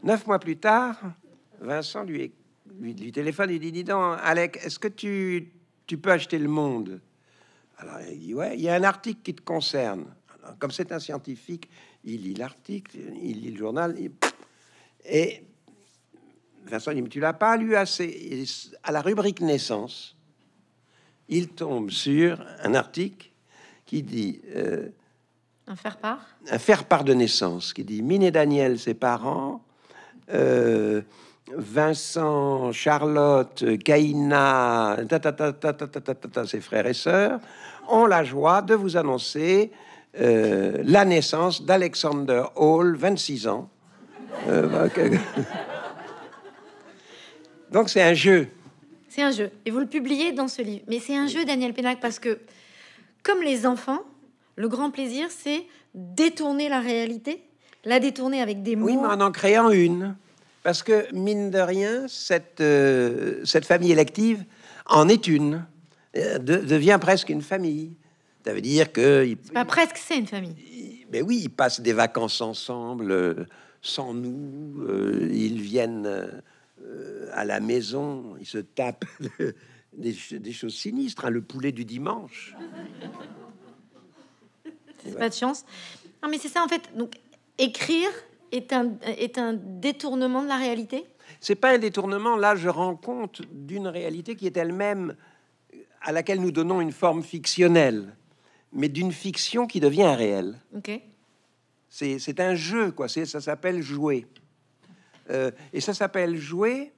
Neuf mois plus tard, Vincent lui, lui, téléphone et dit dit donc, Alec, est-ce que tu, peux acheter le monde Alors il dit Ouais, il y a un article qui te concerne. comme c'est un scientifique, il lit l'article, il lit le journal, et Vincent dit Mais tu l'as pas lu assez. à la rubrique naissance, il tombe sur un article qui dit. Euh, un faire-part Un faire-part de naissance qui dit Mine et Daniel, ses parents, euh, Vincent, Charlotte, Kaina, ses frères et sœurs, ont la joie de vous annoncer euh, la naissance d'Alexander Hall, 26 ans. Euh, bah, <laughs> Donc c'est un jeu. C'est un jeu. Et vous le publiez dans ce livre. Mais c'est un jeu, Daniel Pénac, parce que, comme les enfants, le grand plaisir, c'est détourner la réalité la détourner avec des mots. Oui, mais en en créant une. Parce que, mine de rien, cette, euh, cette famille élective en est une. Euh, devient presque une famille. Ça veut dire que... Il, presque, c'est une famille. mais oui, ils passent des vacances ensemble, euh, sans nous. ils viennent à la maison, ils se tapent <laughs> des, choses sinistres. Hein, le poulet du dimanche. C'est pas de chance. Non, mais c'est ça, en fait. Donc, écrire est un, est un détournement de la réalité C'est pas un détournement. Là, je rends compte d'une réalité qui est elle-même à laquelle nous donnons une forme fictionnelle, mais d'une fiction qui devient réelle. réel. C'est un jeu, quoi. Ça s'appelle jouer. Euh, et ça s'appelle jouer.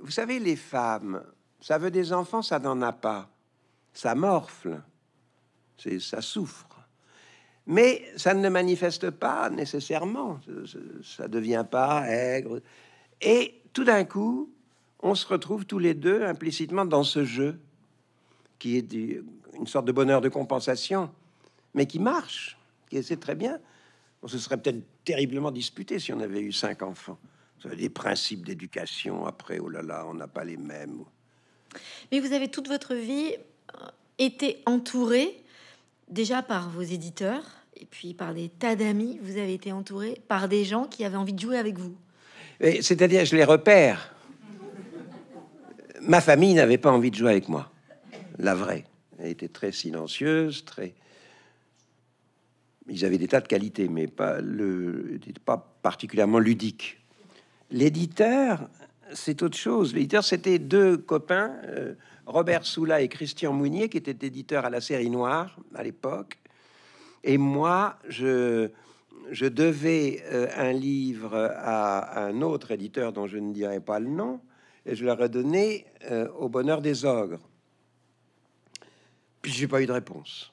Vous savez, les femmes, ça veut des enfants, ça n'en a pas. Ça morfle, ça souffre. Mais ça ne manifeste pas nécessairement, ça ne devient pas aigre. Et tout d'un coup, on se retrouve tous les deux implicitement dans ce jeu, qui est une sorte de bonheur de compensation, mais qui marche, qui c'est très bien. On se serait peut-être terriblement disputé si on avait eu cinq enfants. Les principes d'éducation, après, oh là là, on n'a pas les mêmes. Mais vous avez toute votre vie euh, été entouré déjà par vos éditeurs et puis par des tas d'amis, vous avez été entouré par des gens qui avaient envie de jouer avec vous. C'est-à-dire, je les repère. Ma famille n'avait pas envie de jouer avec moi. La vraie. Elle était très silencieuse, très. Ils avaient des tas de qualités, mais pas, le... pas particulièrement ludiques. L'éditeur, c'est autre chose. L'éditeur, c'était deux copains. Euh, Robert Soula et Christian Mounier, qui étaient éditeurs à la série Noire à l'époque. Et moi, je, devais euh, un livre à un autre éditeur dont je ne dirai pas le nom, et je l'aurais donné euh, au bonheur des ogres. Puis j'ai pas eu de réponse.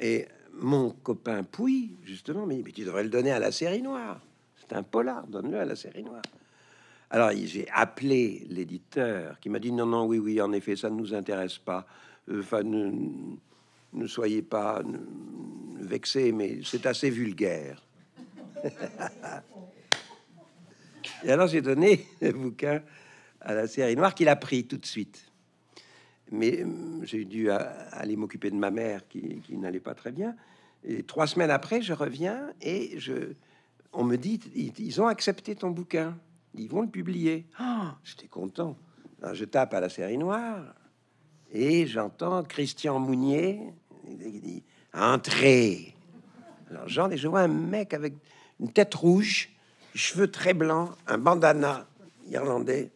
Et mon copain Pouy, justement, dit, mais tu devrais le donner à la série noire. C'est un polar, donne-le à la série noire. Alors j'ai appelé l'éditeur qui m'a dit non, non, oui, oui, en effet, ça ne nous intéresse pas. Euh, enfin, ne, soyez pas vexés, mais c'est assez vulgaire. <laughs> Et alors j'ai donné le bouquin à la série noire qu'il a pris tout de suite. Mais euh, j'ai dû euh, aller m'occuper de ma mère qui, qui n'allait pas très bien. Et trois semaines après, je reviens et je, on me dit ils ont accepté ton bouquin. Ils vont le publier. Ah. J'étais content. je tape à la série noire et j'entends Christian Mounier dit Entrez. Alors, j'en ai. je vois un mec avec une tête rouge, cheveux très blancs, un bandana irlandais,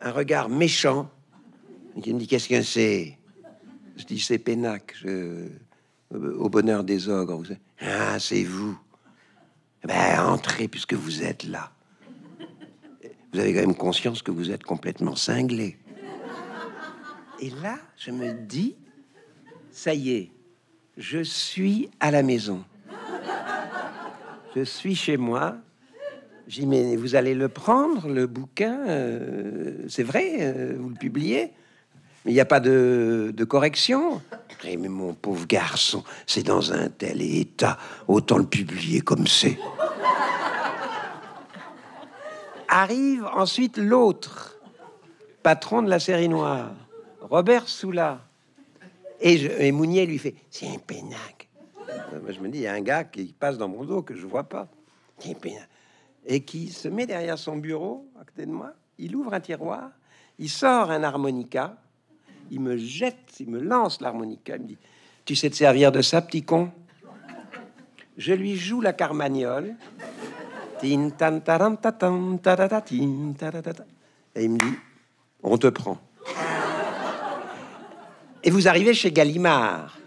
un regard méchant. qui me dit Qu'est-ce que c'est Je dis C'est Pénac, je... Euh, au bonheur des ogres. Ah, c'est vous. Eh ben, entrez puisque vous êtes là vous avez quand même conscience que vous êtes complètement cinglé. Et là, je me dis, ça y est, je suis à la maison. Je suis chez moi. j'y mais vous allez le prendre, le bouquin, euh, c'est vrai, euh, vous le publiez. Mais il n'y a pas de, correction. Eh, mais mon pauvre garçon, c'est dans un tel état, autant le publier comme c'est. Arrive ensuite l'autre, patron de la série noire, Robert Soula. Et, Mounier lui fait C'est un pénac. Euh, je me dis Il y a un gars qui passe dans mon dos que je vois pas. Et qui se met derrière son bureau, à côté de moi. Il ouvre un tiroir, il sort un harmonica, il me jette, il me lance l'harmonica, il me dit Tu sais te servir de ça, petit con Je lui joue la carmagnole. Et il me dit, on te prend. Et vous arrivez chez Gallimard.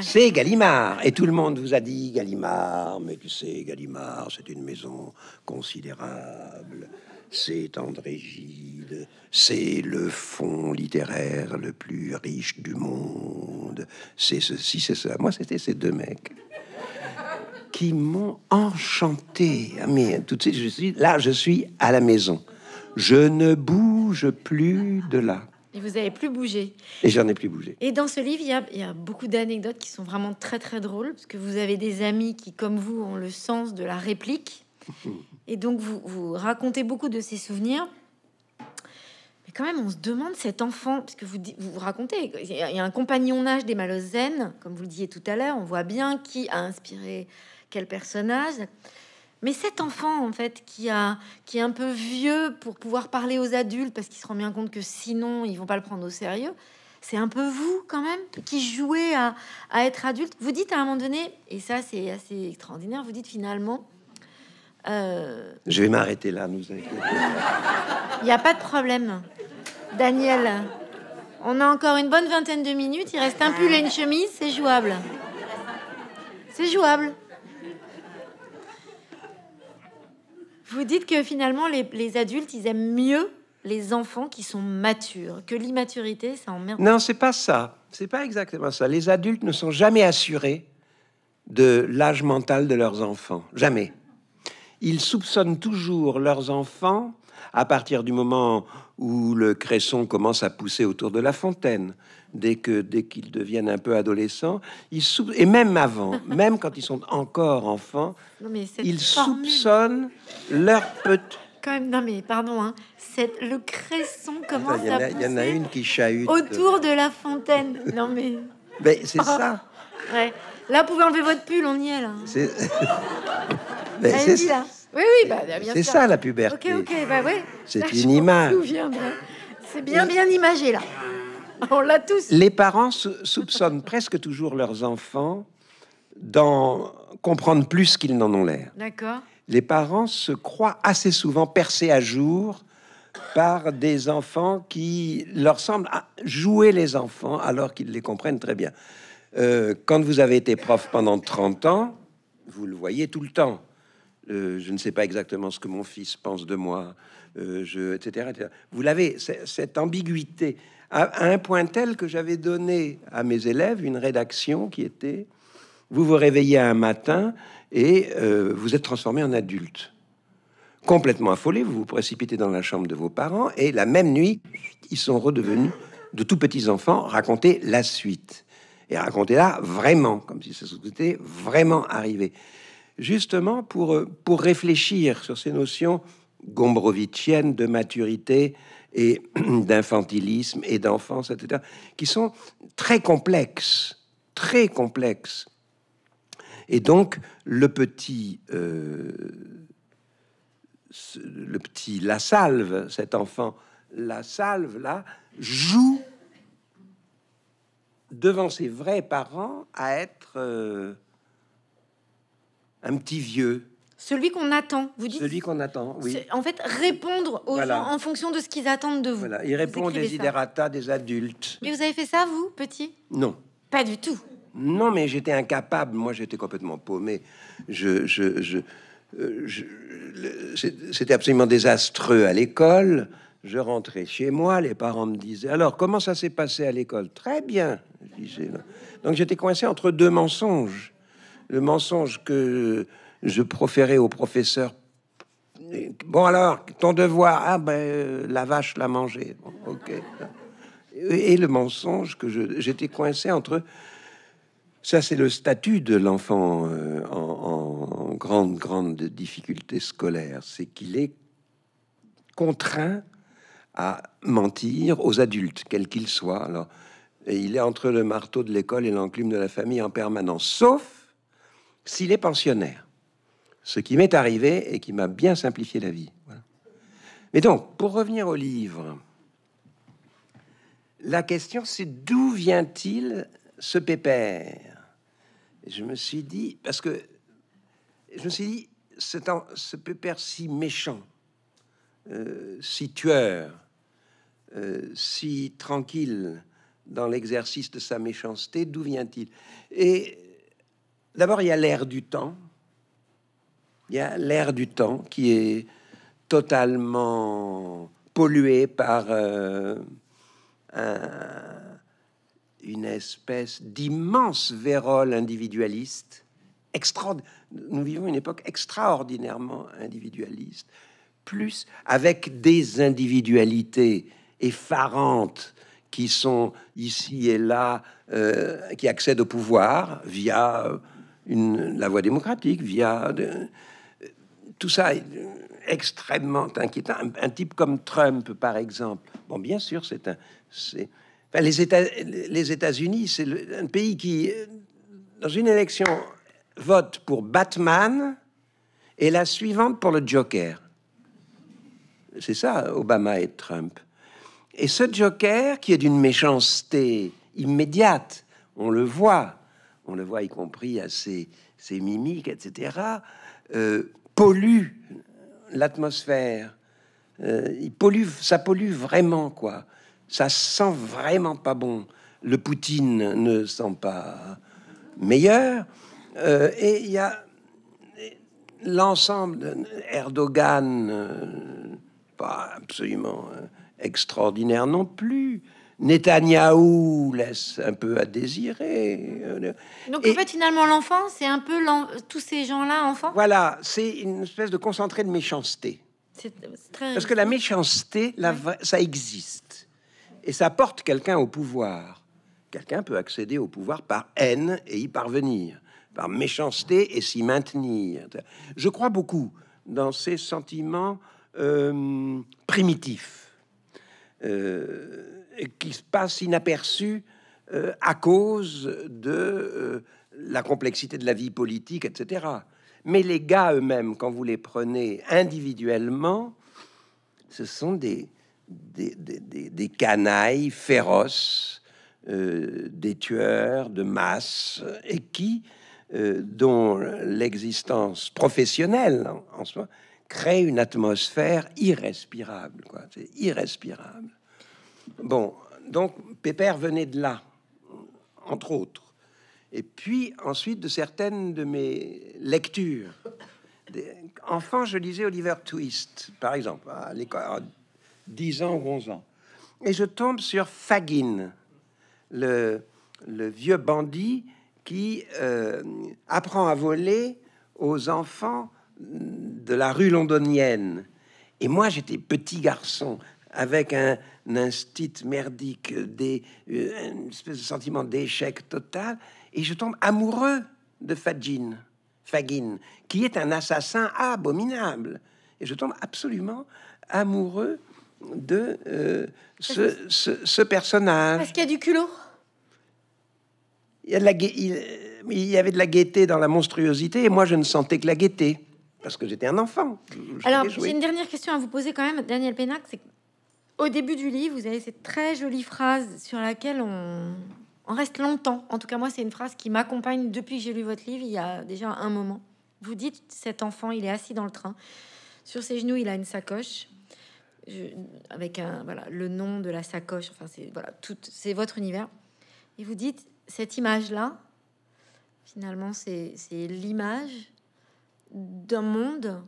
C'est Gallimard. Et tout le monde vous a dit Gallimard, mais tu sais, Gallimard, c'est une maison considérable. C'est André Gide, c'est le fond littéraire le plus riche du monde. C'est ceci, c'est ça. Moi, c'était ces deux mecs qui m'ont enchanté. Ah, mais tout de suite, je suis là, je suis à la maison. Je ne bouge plus de là. Et vous n'avez plus bougé. Et j'en ai plus bougé. Et dans ce livre, il y a, beaucoup d'anecdotes qui sont vraiment très très drôles, parce que vous avez des amis qui, comme vous, ont le sens de la réplique. <laughs> Et donc, vous, vous racontez beaucoup de ces souvenirs. Mais quand même, on se demande cet enfant, parce que vous, vous racontez, il y a un compagnonnage des zen, comme vous le disiez tout à l'heure, on voit bien qui a inspiré quel personnage. Mais cet enfant, en fait, qui, a, qui est un peu vieux pour pouvoir parler aux adultes, parce qu'il se rend bien compte que sinon, ils vont pas le prendre au sérieux, c'est un peu vous, quand même, qui jouez à, être adulte. Vous dites à un moment donné, et ça, c'est assez extraordinaire, vous dites finalement... Euh, Je vais m'arrêter là, nous. Il n'y a pas de problème. Daniel, on a encore une bonne vingtaine de minutes, il reste un pull et une chemise, c'est jouable. C'est jouable. Vous dites que finalement, les, adultes, ils aiment mieux les enfants qui sont matures, que l'immaturité, ça emmerde. Non, c'est pas ça. C'est pas exactement ça. Les adultes ne sont jamais assurés de l'âge mental de leurs enfants. Jamais ils soupçonnent toujours leurs enfants à partir du moment où le cresson commence à pousser autour de la fontaine, dès que dès qu'ils deviennent un peu adolescents, ils et même avant, <laughs> même quand ils sont encore enfants, ils soupçonnent leur petit quand même, non mais pardon, hein. le cresson commence à pousser. Il y en a une qui chahute autour de la fontaine. Non mais. mais c'est oh. ça. Ouais. Là, vous pouvez enlever votre pull, on y est là. <laughs> c'est ça. Bah, c'est ça la puberté. Bah, c'est une image. C'est bien, bien imagé là. <laughs> On l'a tous. Les parents soupçonnent presque toujours leurs enfants d'en comprendre plus qu'ils n'en ont l'air. Les parents se croient assez souvent percés à jour par des enfants qui leur semblent ah, jouer les enfants alors qu'ils les comprennent très bien. Euh, quand vous avez été prof pendant 30 ans, vous le voyez tout le temps. Euh, je ne sais pas exactement ce que mon fils pense de moi, euh, je, etc., Vous l'avez, cette ambiguïté, à, un point tel que j'avais donné à mes élèves une rédaction qui était, vous vous réveillez un matin et euh, vous êtes transformé en adulte. Complètement affolé, vous vous précipitez dans la chambre de vos parents et la même nuit, ils sont redevenus de tout petits enfants, raconter la suite. Et racontez là vraiment, comme si ça s'était vraiment arrivé justement pour, euh, pour réfléchir sur ces notions gombrovitiennes de maturité et <clears throat> d'infantilisme et d'enfance, etc., qui sont très complexes, très complexes. Et donc, le petit, euh, le petit La Salve, cet enfant La Salve, là, joue devant ses vrais parents à être... Euh, un petit vieux. Celui qu'on attend, vous dites Celui qu'on attend, oui. En fait, répondre aux en fonction de ce qu'ils attendent de vous. Voilà, ils répondent des idérata des adultes. Mais vous avez fait ça, vous, petit Non. Pas du tout. Non, mais j'étais incapable. Moi, j'étais complètement paumé. Je, je, je, euh, c'était absolument désastreux à l'école. Je rentrais chez moi, les parents me disaient Alors, comment ça s'est passé à l'école Très bien. Je Donc, j'étais coincé entre deux mensonges le mensonge que je proférais au professeur. Bon alors, ton devoir, ah ben euh, la vache l'a mangé. ok. Et le mensonge que je, j'étais coincé entre. Ça, c'est le statut de l'enfant euh, en, grande, grande difficulté scolaire. C'est qu'il est contraint à mentir aux adultes, quels qu'ils soient. Alors, et il est entre le marteau de l'école et l'enclume de la famille en permanence, sauf s'il est pensionnaire. Ce qui m'est arrivé et qui m'a bien simplifié la vie. Mais donc, pour revenir au livre, la question c'est d'où vient-il ce pépère Je me suis dit, parce que je me suis dit, ce, ce pépère si méchant, euh, si tueur, euh, si tranquille dans l'exercice de sa méchanceté, d'où vient-il Et D'abord, il y a l'air du temps. Il y a l'air du temps qui est totalement pollué par euh, une espèce d'immense vérole individualiste. Extraordinaire. Nous vivons une époque extraordinairement individualiste, plus avec des individualités effarantes qui sont ici et là, euh, qui accèdent au pouvoir via euh, la voie démocratique, via tout ça est extrêmement inquiétant. Un, type comme Trump, par exemple, bon, bien sûr, c'est un, c'est les États, unis c'est un pays qui, euh, dans une élection, vote pour Batman et la suivante pour le Joker. C'est ça, Obama et Trump. Et ce Joker, qui est d'une méchanceté immédiate, on le voit, on le voit y compris à ses, mimiques, etc., euh, pollue l'atmosphère. Euh, pollue, ça pollue vraiment, quoi. Ça sent vraiment pas bon. Le Poutine ne sent pas meilleur. Euh, et il y a l'ensemble Erdogan, pas absolument extraordinaire non plus. Netanyahou laisse un peu à désirer. Euh, Donc en fait, finalement, l'enfant, c'est un peu tous ces gens-là, enfants Voilà, c'est une espèce de concentré de méchanceté. Parce que la méchanceté, la, ça existe. Et ça porte quelqu'un au pouvoir. Quelqu'un peut accéder au pouvoir par haine et y parvenir, par méchanceté et s'y maintenir. Je crois beaucoup dans ces sentiments euh, primitifs. Euh, qui se passe inaperçu euh, à cause de euh, la complexité de la vie politique, etc. Mais les gars eux-mêmes, quand vous les prenez individuellement, ce sont des, des, canailles féroces, euh, des tueurs de masse, et qui, dont l'existence professionnelle en, soi, crée une atmosphère irrespirable. C'est irrespirable. Bon, donc Pépère venait de là, entre autres. Et puis ensuite de certaines de mes lectures. Enfin, Enfant, je lisais Oliver Twist, par exemple, à l'école, 10 ans ou 11 ans. Et je tombe sur Fagin, le, vieux bandit qui euh, apprend à voler aux enfants de la rue londonienne. Et moi, j'étais petit garçon, avec un, un merdique, des, euh, une espèce de sentiment d'échec total, et je tombe amoureux de Fagin, Fagin, qui est un assassin abominable. Et je tombe absolument amoureux de euh, ce, ce, personnage. Parce qu'il y a du culot il y, de la il y avait de la gaieté dans la monstruosité, et moi je ne sentais que la gaieté parce que j'étais un enfant. Alors, j'ai une dernière question à vous poser quand même, Daniel Pénac. C'est au début du livre, vous avez cette très jolie phrase sur laquelle on, reste longtemps. En tout cas, moi, c'est une phrase qui m'accompagne depuis que j'ai lu votre livre, il y a déjà un moment. Vous dites, cet enfant, il est assis dans le train. Sur ses genoux, il a une sacoche. avec un, voilà, le nom de la sacoche, enfin c'est voilà, c'est votre univers. Et vous dites, cette image-là, finalement, c'est, c'est l'image d'un monde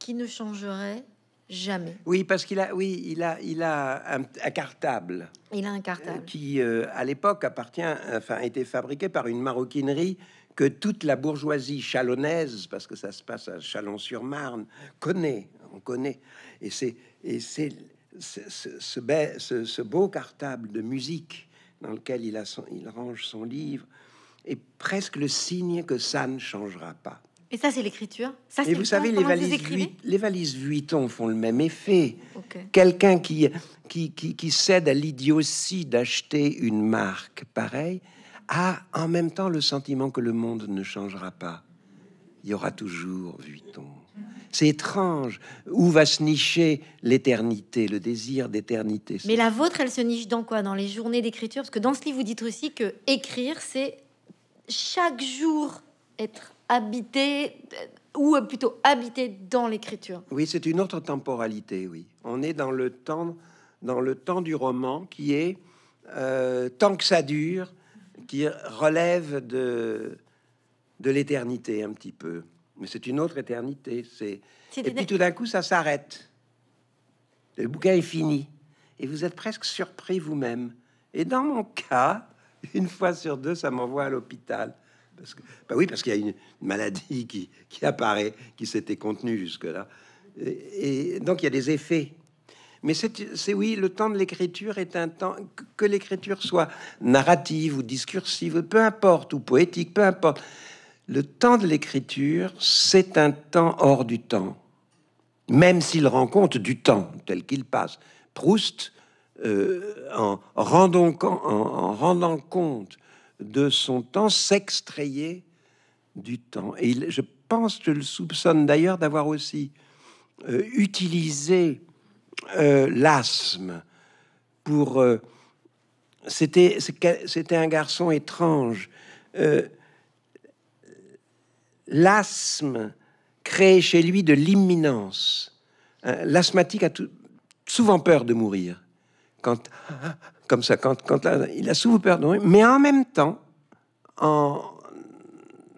qui ne changerait Jamais. Oui, parce qu'il a, oui, il a, il a un, cartable. Il a un cartable qui, euh, à l'époque, appartient, enfin, a été fabriqué par une maroquinerie que toute la bourgeoisie chalonnaise, parce que ça se passe à Chalon-sur-Marne, connaît. On connaît. Et c'est, et c'est ce, beau cartable de musique dans lequel il, a son, il range son livre est presque le signe que ça ne changera pas. Et ça, c'est l'écriture. Ça, c'est vous savez, les valises, les valises Vuitton font le même effet. Quelqu'un qui, qui, qui, qui, cède à l'idiotie d'acheter une marque pareille a en même temps le sentiment que le monde ne changera pas. Il y aura toujours Vuitton. C'est étrange. Où va se nicher l'éternité, le désir d'éternité Mais la vôtre, elle se niche dans quoi Dans les journées d'écriture Parce que dans ce livre, vous dites aussi que écrire, c'est chaque jour être habité, euh, ou plutôt habité dans l'écriture. Oui, c'est une autre temporalité, oui. On est dans le temps, dans le temps du roman qui est, euh, tant que ça dure, qui relève de, de l'éternité un petit peu. Mais c'est une autre éternité. C'est Et puis tout d'un coup, ça s'arrête. Le bouquin est fini. Et vous êtes presque surpris vous-même. Et dans mon cas, une fois sur deux, ça m'envoie à l'hôpital. Bah oui, parce qu'il y a une maladie <laughs> qui, qui apparaît, qui s'était contenue jusque-là. Et, donc il y a des effets. Mais c'est oui, le temps de l'écriture est un temps que, l'écriture soit narrative ou discursive, peu importe, ou poétique, peu importe. Le temps de l'écriture, c'est un temps hors du temps, même s'il rend compte du temps tel qu'il passe. Proust, euh, en, en rendant compte de son temps, s'extrayer du temps. Et je pense, je le soupçonne d'ailleurs d'avoir aussi euh, utilisé euh, l'asthme pour... Euh, c'était, un garçon étrange. l'asthme créé chez lui de l'imminence. L'asthmatique a tout, souvent peur de mourir. Quand comme ça, quand, il a souvent pardon, mais en même temps, en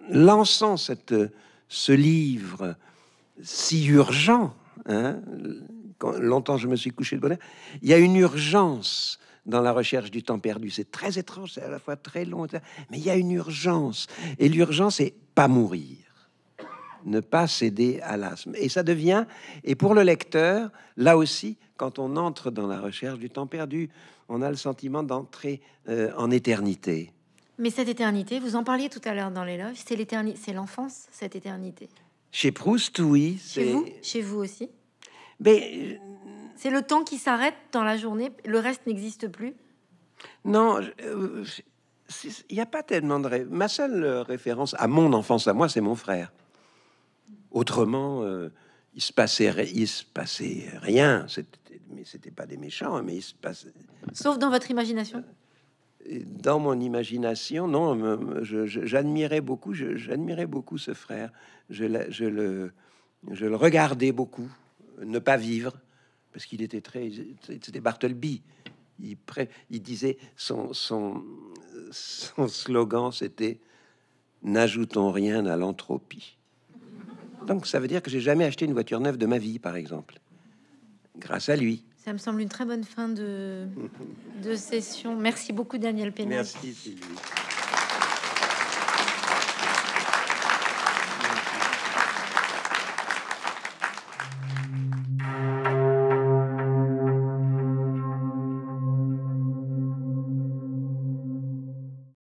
lançant cette, ce livre si urgent, hein, longtemps je me suis couché de bonheur, il y a une urgence dans la recherche du temps perdu. C'est très étrange, c'est à la fois très long, mais il y a une urgence. Et l'urgence, c'est pas mourir ne pas céder à l'asthme. Et ça devient, et pour le lecteur, là aussi, quand on entre dans la recherche du temps perdu, on a le sentiment d'entrer euh, en éternité. Mais cette éternité, vous en parliez tout à l'heure dans l'éloge, c'est c'est l'enfance, cette éternité. Chez Proust, oui. Chez vous, chez vous aussi. Mais euh, c'est le temps qui s'arrête dans la journée, le reste n'existe plus. Non, euh, il n'y a pas tellement de. Ma seule référence à mon enfance à moi, c'est mon frère. Autrement, euh, il se passait, il se passait rien. Mais c'était pas des méchants, mais il se passait. Sauf dans votre imagination. Euh, dans mon imagination, non. J'admirais beaucoup. J'admirais beaucoup ce frère. Je, le, regardais beaucoup. Ne pas vivre, parce qu'il était très. C'était Bartleby. Il, il disait son, son slogan, c'était N'ajoutons rien à l'entropie. Donc ça veut dire que j'ai jamais acheté une voiture neuve de ma vie, par exemple. Grâce à lui. Ça me semble une très bonne fin de, session. Merci beaucoup, Daniel Pénard. Merci, Sylvie.